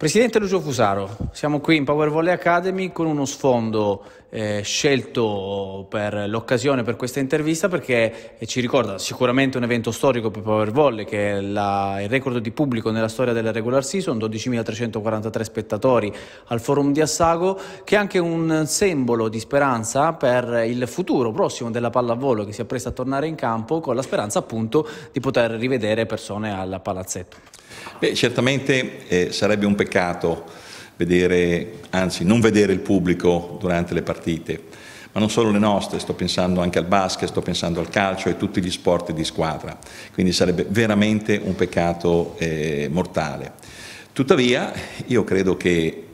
Presidente Lucio Fusaro, siamo qui in Power Volley Academy con uno sfondo eh, scelto per l'occasione per questa intervista perché eh, ci ricorda sicuramente un evento storico per Power Volley che è la, il record di pubblico nella storia della regular season, 12.343 spettatori al forum di Assago, che è anche un simbolo di speranza per il futuro prossimo della pallavolo che si appresta a tornare in campo con la speranza appunto di poter rivedere persone al palazzetto. Beh, certamente eh, sarebbe un peccato vedere, anzi non vedere il pubblico durante le partite, ma non solo le nostre, sto pensando anche al basket, sto pensando al calcio e tutti gli sport di squadra, quindi sarebbe veramente un peccato eh, mortale. Tuttavia io credo che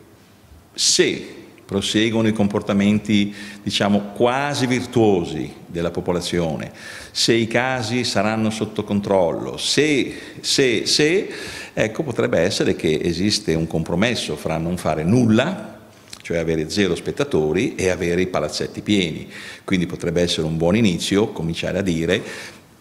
se proseguono i comportamenti diciamo, quasi virtuosi della popolazione, se i casi saranno sotto controllo, se, se, se, ecco potrebbe essere che esiste un compromesso fra non fare nulla, cioè avere zero spettatori e avere i palazzetti pieni. Quindi potrebbe essere un buon inizio cominciare a dire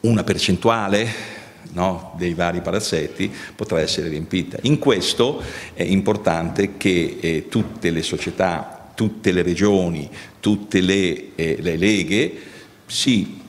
una percentuale No, dei vari palazzetti potrà essere riempita. In questo è importante che eh, tutte le società tutte le regioni, tutte le, eh, le leghe si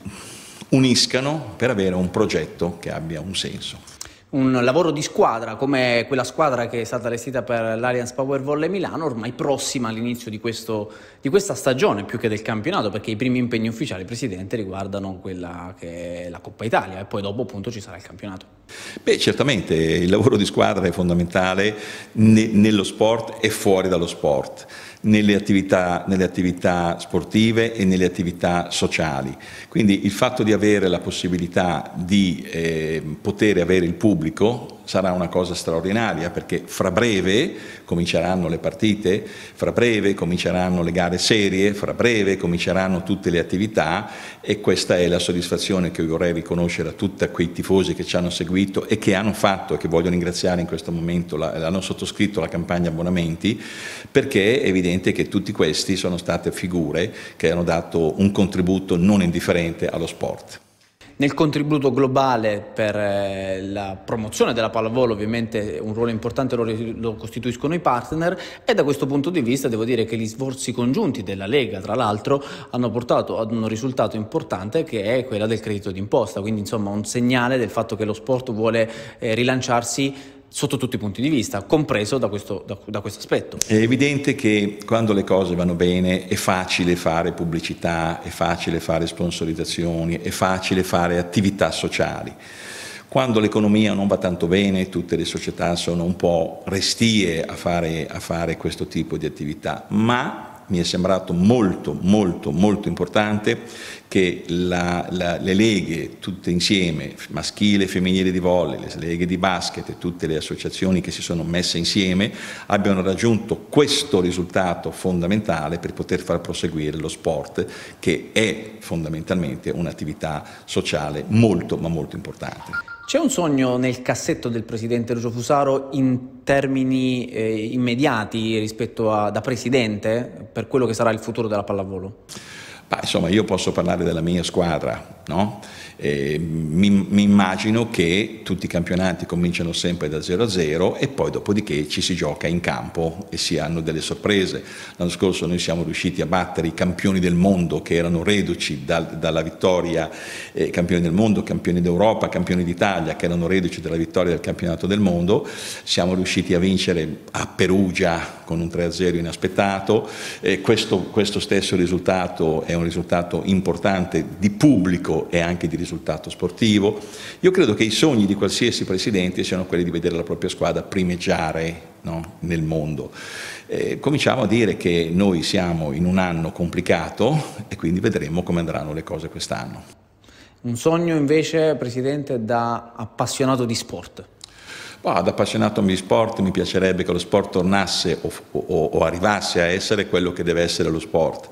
uniscano per avere un progetto che abbia un senso un lavoro di squadra come quella squadra che è stata allestita per l'Alliance Power Volley Milano, ormai prossima all'inizio di, questo, di, questa stagione più che del campionato, perché i primi impegni ufficiali, Presidente, riguardano quella che è la Coppa Italia e poi dopo appunto ci sarà il campionato. Beh, certamente il lavoro di squadra è fondamentale ne, nello sport e fuori dallo sport. Nelle attività, nelle attività, sportive e nelle attività sociali. Quindi il fatto di avere la possibilità di eh, poter avere il pubblico pubblico sarà una cosa straordinaria perché fra breve cominceranno le partite, fra breve cominceranno le gare serie, fra breve cominceranno tutte le attività e questa è la soddisfazione che vorrei riconoscere a tutti quei tifosi che ci hanno seguito e che hanno fatto e che voglio ringraziare in questo momento, hanno sottoscritto la campagna abbonamenti perché è evidente che tutti questi sono state figure che hanno dato un contributo non indifferente allo sport nel contributo globale per eh, la promozione della pallavolo ovviamente un ruolo importante lo, lo costituiscono i partner e da questo punto di vista devo dire che gli sforzi congiunti della Lega tra l'altro hanno portato ad un risultato importante che è quella del credito d'imposta, quindi insomma un segnale del fatto che lo sport vuole eh, rilanciarsi sotto tutti i punti di vista, compreso da questo, da, da questo aspetto. È evidente che quando le cose vanno bene è facile fare pubblicità, è facile fare sponsorizzazioni, è facile fare attività sociali. Quando l'economia non va tanto bene, tutte le società sono un po' restie a fare, a fare questo tipo di attività, ma mi è sembrato molto, molto, molto importante che la, la, le leghe tutte insieme, maschile e femminile di volle, le leghe di basket e tutte le associazioni che si sono messe insieme abbiano raggiunto questo risultato fondamentale per poter far proseguire lo sport che è fondamentalmente un'attività sociale molto ma molto importante. C'è un sogno nel cassetto del presidente Lucio Fusaro in termini eh, immediati rispetto a da presidente per quello che sarà il futuro della pallavolo? Bah, insomma, io posso parlare della mia squadra, no? eh, mi, mi, immagino che tutti i campionati cominciano sempre da 0-0 e poi dopodiché ci si gioca in campo e si hanno delle sorprese. L'anno scorso noi siamo riusciti a battere i campioni del mondo che erano reduci dal, dalla vittoria, eh, campioni del mondo, campioni d'Europa, campioni d'Italia che erano reduci dalla vittoria del campionato del mondo. Siamo riusciti a vincere a Perugia con un 3-0 inaspettato, eh, questo, questo, stesso risultato è un risultato importante di pubblico e anche di risultato sportivo. Io credo che i sogni di qualsiasi presidente siano quelli di vedere la propria squadra primeggiare no, nel mondo. Eh, cominciamo a dire che noi siamo in un anno complicato e quindi vedremo come andranno le cose quest'anno. Un sogno invece, Presidente, da appassionato di sport. Bah, da appassionato di sport mi piacerebbe che lo sport tornasse o, o, o arrivasse a essere quello che deve essere lo sport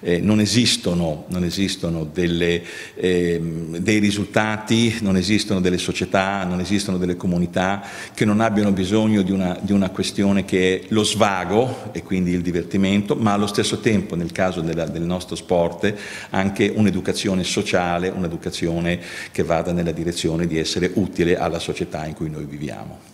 eh, non, esistono, non esistono delle, eh, dei risultati, non esistono delle società, non esistono delle comunità che non abbiano bisogno di una, di una questione che è lo svago e quindi il divertimento, ma allo stesso tempo nel caso della, del nostro sport anche un'educazione sociale, un'educazione che vada nella direzione di essere utile alla società in cui noi viviamo.